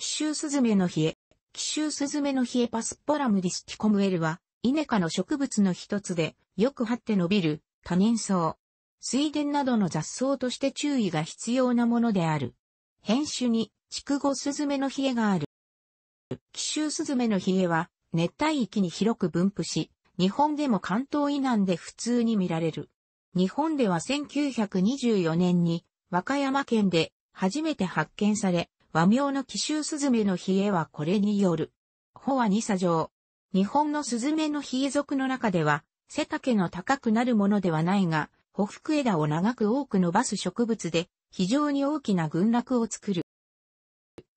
奇襲スズメの冷え、奇襲スズメの冷えパスポラムディスティコムエルは、イネ科の植物の一つで、よく張って伸びる、多年草。水田などの雑草として注意が必要なものである。変種に、畜後スズメの冷えがある。奇襲スズメの冷えは、熱帯域に広く分布し、日本でも関東以南で普通に見られる。日本では1924年に和歌山県で初めて発見され、和名の奇襲スズメの冷えはこれによる。ホは二砂上。日本のスズメの冷え属の中では、背丈の高くなるものではないが、ほふく枝を長く多く伸ばす植物で、非常に大きな群落を作る。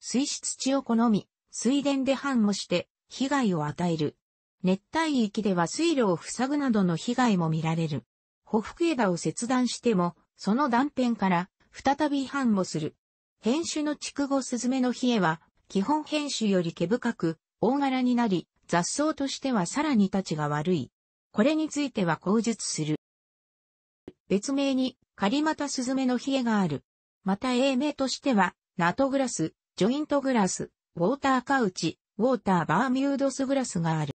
水質地を好み、水田で繁茂して、被害を与える。熱帯域では水路を塞ぐなどの被害も見られる。ほふく枝を切断しても、その断片から再び繁茂する。変種の筑後スズメのヒエは、基本変種より毛深く、大柄になり、雑草としてはさらに立ちが悪い。これについては口述する。別名に、カリマタスズメのヒエがある。また英名としては、ナトグラス、ジョイントグラス、ウォーターカウチ、ウォーターバーミュードスグラスがある。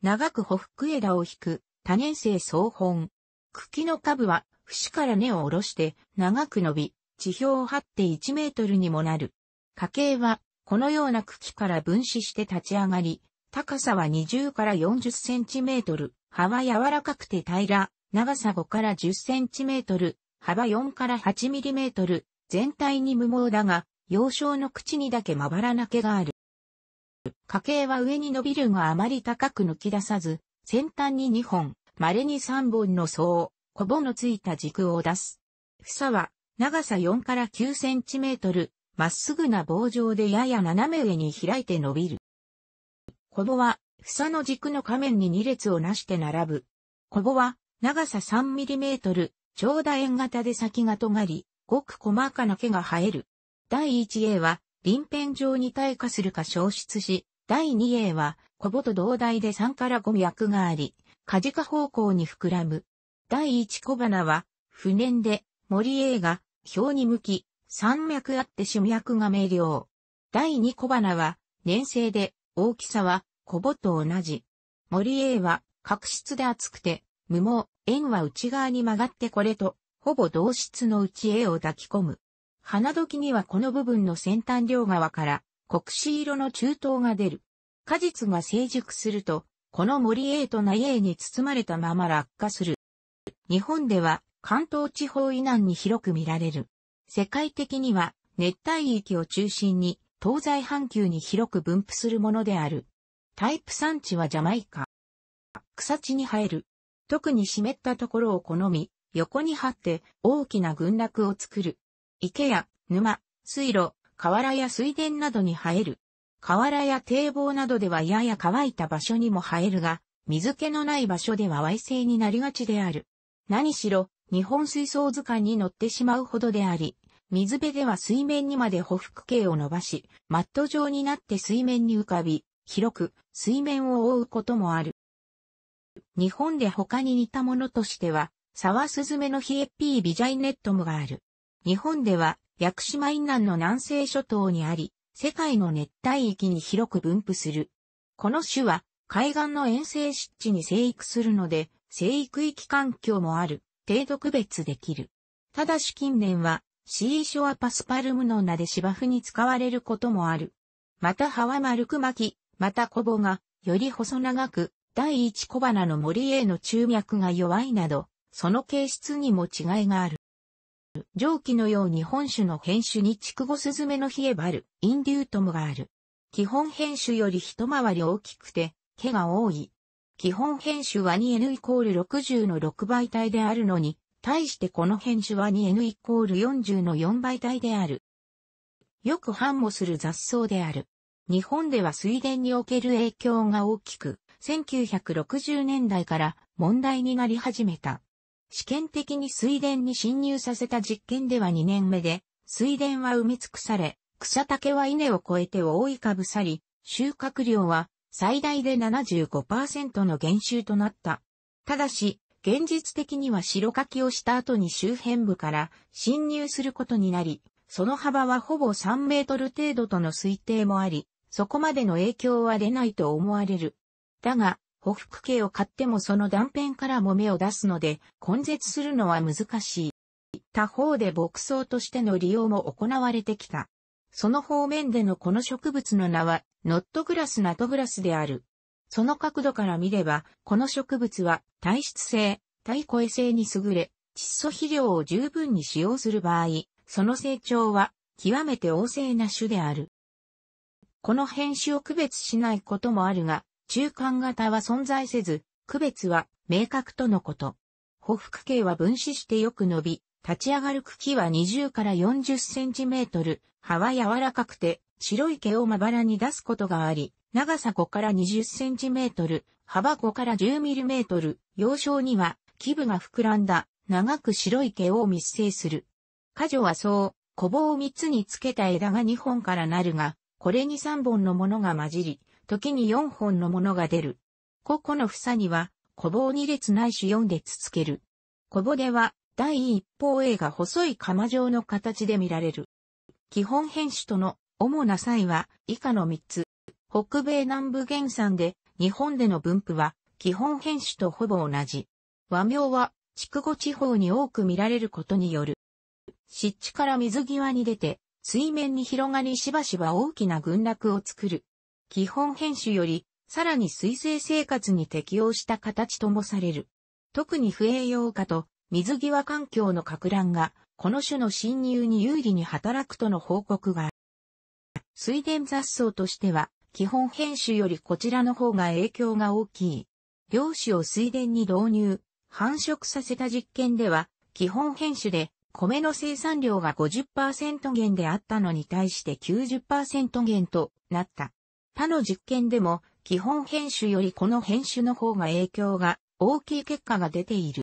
長く穂福枝を引く、多年生草本。茎の下部は、節から根を下ろして、長く伸び、地表を張って1メートルにもなる。家計は、このような茎から分子して立ち上がり、高さは20から40センチメートル、葉は柔らかくて平ら、長さ5から10センチメートル、幅4から8ミリメートル、全体に無毛だが、幼少の口にだけまばらな毛がある。家計は上に伸びるがあまり高く抜き出さず、先端に2本、稀に3本の層、コボのついた軸を出す。房は長さ4から9センチメートル、まっすぐな棒状でやや斜め上に開いて伸びる。コボは、房の軸の仮面に2列をなして並ぶ。コボは、長さ3ミリメートル、長楕円型で先が尖り、ごく細かな毛が生える。第1 a は、臨辺状に退化するか消失し、第2 a は、コボと同大で3から5脈があり、カジカ方向に膨らむ。第1小花は、不燃で、森 A が表に向き、山脈あって主脈が明瞭。第二小花は、粘性で、大きさは、小母と同じ。森 A は、角質で厚くて、無毛、円は内側に曲がってこれと、ほぼ同質の内 A を抱き込む。花時にはこの部分の先端両側から、黒紙色の中等が出る。果実が成熟すると、この森 A と苗 A に包まれたまま落下する。日本では、関東地方以南に広く見られる。世界的には熱帯域を中心に東西半球に広く分布するものである。タイプ産地はジャマイカ。草地に生える。特に湿ったところを好み、横に張って大きな群落を作る。池や沼、水路、河原や水田などに生える。河原や堤防などではやや乾いた場所にも生えるが、水気のない場所では矮性になりがちである。何しろ、日本水槽図鑑に乗ってしまうほどであり、水辺では水面にまで匍匐形を伸ばし、マット状になって水面に浮かび、広く水面を覆うこともある。日本で他に似たものとしては、沢スズメのヒエッピービジャイネットムがある。日本では、屋久島以南の南西諸島にあり、世界の熱帯域に広く分布する。この種は、海岸の遠征湿地に生育するので、生育域環境もある。程度区別できる。ただし近年は、シーショアパスパルムの名で芝生に使われることもある。また葉は丸く巻き、またコボが、より細長く、第一小花の森への注脈が弱いなど、その形質にも違いがある。上記のように本種の変種に筑後スズメのヒエバル、インデュートムがある。基本変種より一回り大きくて、毛が多い。基本変種は 2n イコール60の6倍体であるのに、対してこの変種は 2n イコール40の4倍体である。よく反もする雑草である。日本では水田における影響が大きく、1960年代から問題になり始めた。試験的に水田に侵入させた実験では2年目で、水田は埋め尽くされ、草丈は稲を越えて覆いかぶさり、収穫量は最大で75%の減収となった。ただし、現実的には白書きをした後に周辺部から侵入することになり、その幅はほぼ3メートル程度との推定もあり、そこまでの影響は出ないと思われる。だが、補服系を買ってもその断片からも芽を出すので、根絶するのは難しい。他方で牧草としての利用も行われてきた。その方面でのこの植物の名は、ノットグラスナトグラスである。その角度から見れば、この植物は、体質性、耐声性に優れ、窒素肥料を十分に使用する場合、その成長は、極めて旺盛な種である。この変種を区別しないこともあるが、中間型は存在せず、区別は明確とのこと。歩幅系は分子してよく伸び、立ち上がる茎は20から40センチメートル、葉は柔らかくて、白い毛をまばらに出すことがあり、長さ5から20センチメートル、幅5から10ミリメートル、幼少には、基部が膨らんだ、長く白い毛を密生する。果樹はそう、小棒を3つにつけた枝が2本からなるが、これに3本のものが混じり、時に4本のものが出る。個々の房には、小棒2列ないし4列つける。小棒では、第一方 A が細い釜状の形で見られる。基本変種との主な際は以下の3つ。北米南部原産で日本での分布は基本変種とほぼ同じ。和名は筑後地方に多く見られることによる。湿地から水際に出て水面に広がりしばしば大きな群落を作る。基本変種よりさらに水生生活に適応した形ともされる。特に不栄養化と水際環境の拡乱が、この種の侵入に有利に働くとの報告がある。水田雑草としては、基本編集よりこちらの方が影響が大きい。漁師を水田に導入、繁殖させた実験では、基本編集で米の生産量が50%減であったのに対して90%減となった。他の実験でも基本編集よりこの編集の方が影響が大きい結果が出ている。